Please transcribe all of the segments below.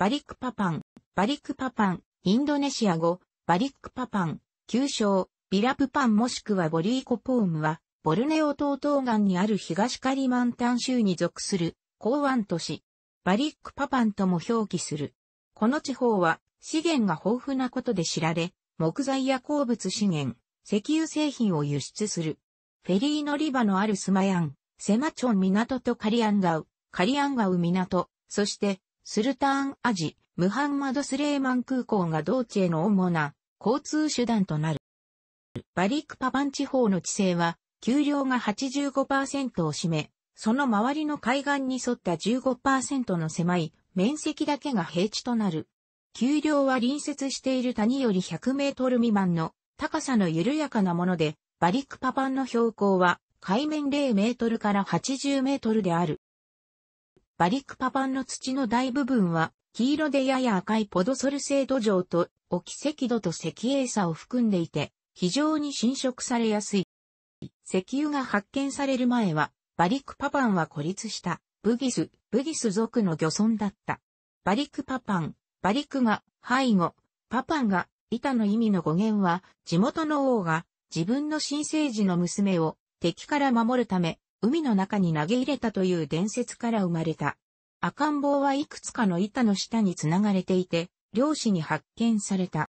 バリックパパン、バリックパパン、インドネシア語、バリックパパン、旧称、ビラプパンもしくはボリーコポームは、ボルネオ島東岸にある東カリマンタン州に属する港湾都市、バリックパパンとも表記する。この地方は資源が豊富なことで知られ、木材や鉱物資源、石油製品を輸出する。フェリー乗り場のあるスマヤン、セマチョン港とカリアンガウ、カリアンガウ港、そしてスルターンアジ、ムハンマド・スレーマン空港が同地への主な交通手段となる。バリックパバン地方の地勢は、丘陵が85%を占め、その周りの海岸に沿った15%の狭い面積だけが平地となる。丘陵は隣接している谷より100メートル未満の高さの緩やかなもので、バリックパパンの標高は海面0メートルから80メートルである。バリクパパンの土の大部分は、黄色でやや赤いポドソルセ土壌と、オキセキドと石英砂を含んでいて、非常に侵食されやすい。石油が発見される前は、バリクパパンは孤立した、ブギス、ブギス族の漁村だった。バリクパパン、バリクが、背後、パパンが、板の意味の語源は、地元の王が、自分の新生児の娘を、敵から守るため、海の中に投げ入れたという伝説から生まれた。赤ん坊はいくつかの板の下に繋がれていて、漁師に発見された。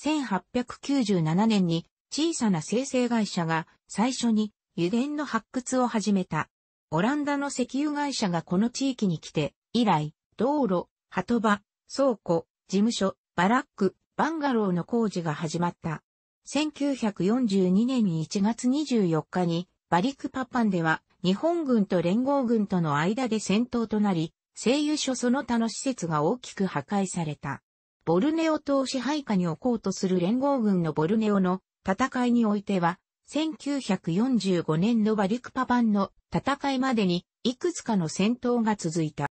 1897年に小さな生成会社が最初に油田の発掘を始めた。オランダの石油会社がこの地域に来て、以来、道路、鳩場、倉庫、事務所、バラック、バンガローの工事が始まった。1942年1月24日にバリクパパンでは日本軍と連合軍との間で戦闘となり、製油所その他の施設が大きく破壊された。ボルネオ島支配下に置こうとする連合軍のボルネオの戦いにおいては、1945年のバリクパパンの戦いまでにいくつかの戦闘が続いた。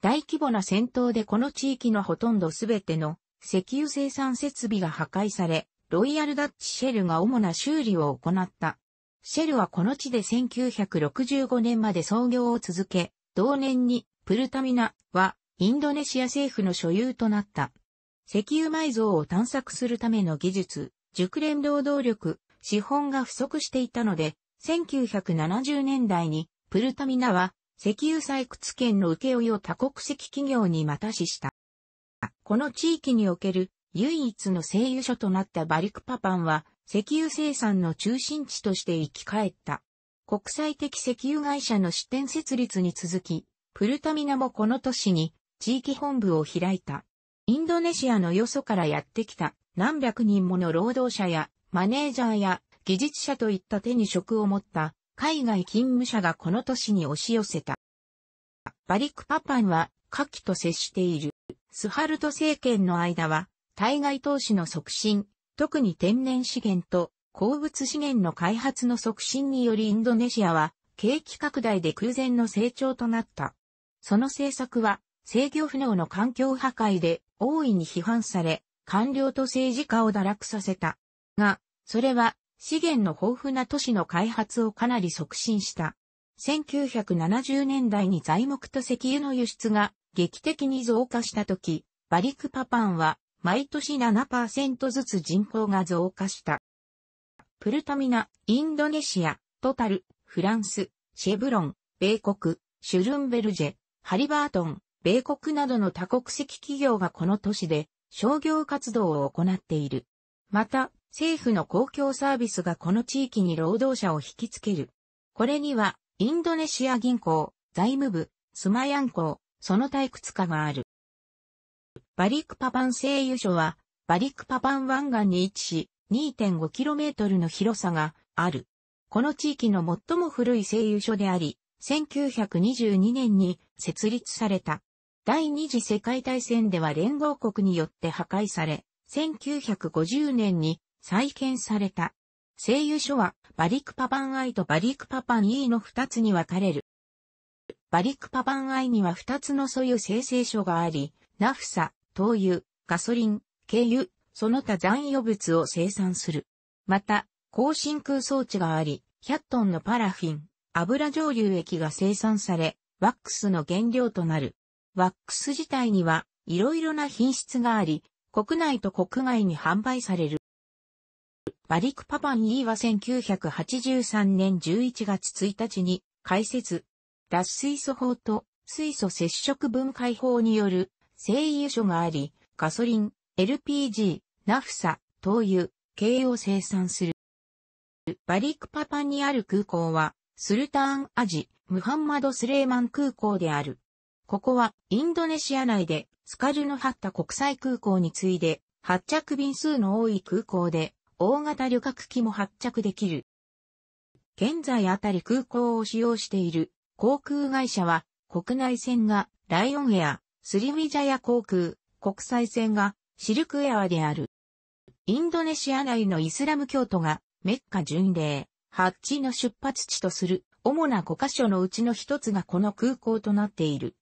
大規模な戦闘でこの地域のほとんどすべての石油生産設備が破壊され、ロイヤルダッチシェルが主な修理を行った。シェルはこの地で1965年まで創業を続け、同年にプルタミナはインドネシア政府の所有となった。石油埋蔵を探索するための技術、熟練労働力、資本が不足していたので、1970年代にプルタミナは石油採掘権の請負を多国籍企業にたしした。この地域における唯一の製油所となったバリクパパンは石油生産の中心地として生き返った。国際的石油会社の支店設立に続き、プルタミナもこの年に地域本部を開いた。インドネシアのよそからやってきた何百人もの労働者やマネージャーや技術者といった手に職を持った海外勤務者がこの年に押し寄せた。バリクパパンは下記と接しているスハルト政権の間は対外投資の促進、特に天然資源と鉱物資源の開発の促進によりインドネシアは景気拡大で空前の成長となった。その政策は制御不能の環境破壊で大いに批判され、官僚と政治家を堕落させた。が、それは資源の豊富な都市の開発をかなり促進した。1970年代に材木と石油の輸出が劇的に増加した時、バリクパパンは毎年7%ずつ人口が増加した。プルタミナ、インドネシア、トタル、フランス、シェブロン、米国、シュルンベルジェ、ハリバートン、米国などの多国籍企業がこの都市で商業活動を行っている。また、政府の公共サービスがこの地域に労働者を引きつける。これには、インドネシア銀行、財務部、スマヤンコ、その退屈家がある。バリクパパン製油所は、バリクパパン湾岸に位置し、2.5km の広さがある。この地域の最も古い製油所であり、1922年に設立された。第二次世界大戦では連合国によって破壊され、1950年に再建された。製油所はバリクパパン I とバリクパパン E の2つに分かれる。バリクパパン I には2つのソ油生成所があり、ナフサ、灯油、ガソリン、軽油、その他残余物を生産する。また、高真空装置があり、100トンのパラフィン、油蒸留液が生産され、ワックスの原料となる。ワックス自体には、いろいろな品質があり、国内と国外に販売される。バリク・パパン・イーは1983年11月1日に開設、脱水素法と水素接触分解法による製油所があり、ガソリン、LPG、ナフサ、灯油、軽を生産する。バリックパパにある空港は、スルターンアジ、ムハンマド・スレーマン空港である。ここは、インドネシア内で、スカルノハッタ国際空港に次いで、発着便数の多い空港で、大型旅客機も発着できる。現在あたり空港を使用している航空会社は、国内線がライオンエア、スリミジャヤ航空、国際線がシルクエアである。インドネシア内のイスラム教徒がメッカ巡礼、ハッチの出発地とする主な5カ所のうちの一つがこの空港となっている。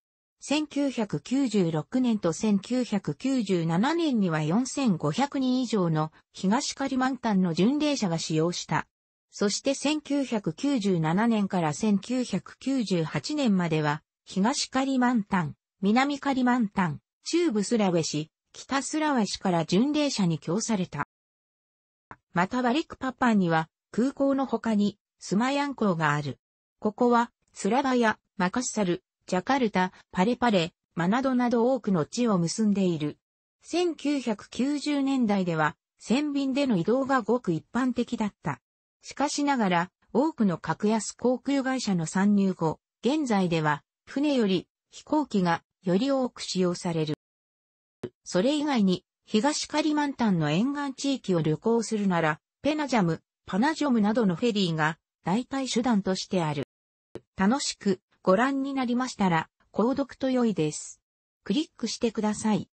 1996年と1997年には4500人以上の東カリマンタンの巡礼者が使用した。そして1997年から1998年までは東カリマンタン、南カリマンタン、中部スラウェシ、北スラウェシから巡礼者に供された。またバリクパパンには空港の他にスマヤン港がある。ここはスラバヤ、マカッサル、ジャカルタ、パレパレ、マナドなど多くの地を結んでいる。1990年代では、船便での移動がごく一般的だった。しかしながら、多くの格安航空会社の参入後、現在では、船より飛行機がより多く使用される。それ以外に、東カリマンタンの沿岸地域を旅行するなら、ペナジャム、パナジョムなどのフェリーが代替手段としてある。楽しくご覧になりましたら、購読と良いです。クリックしてください。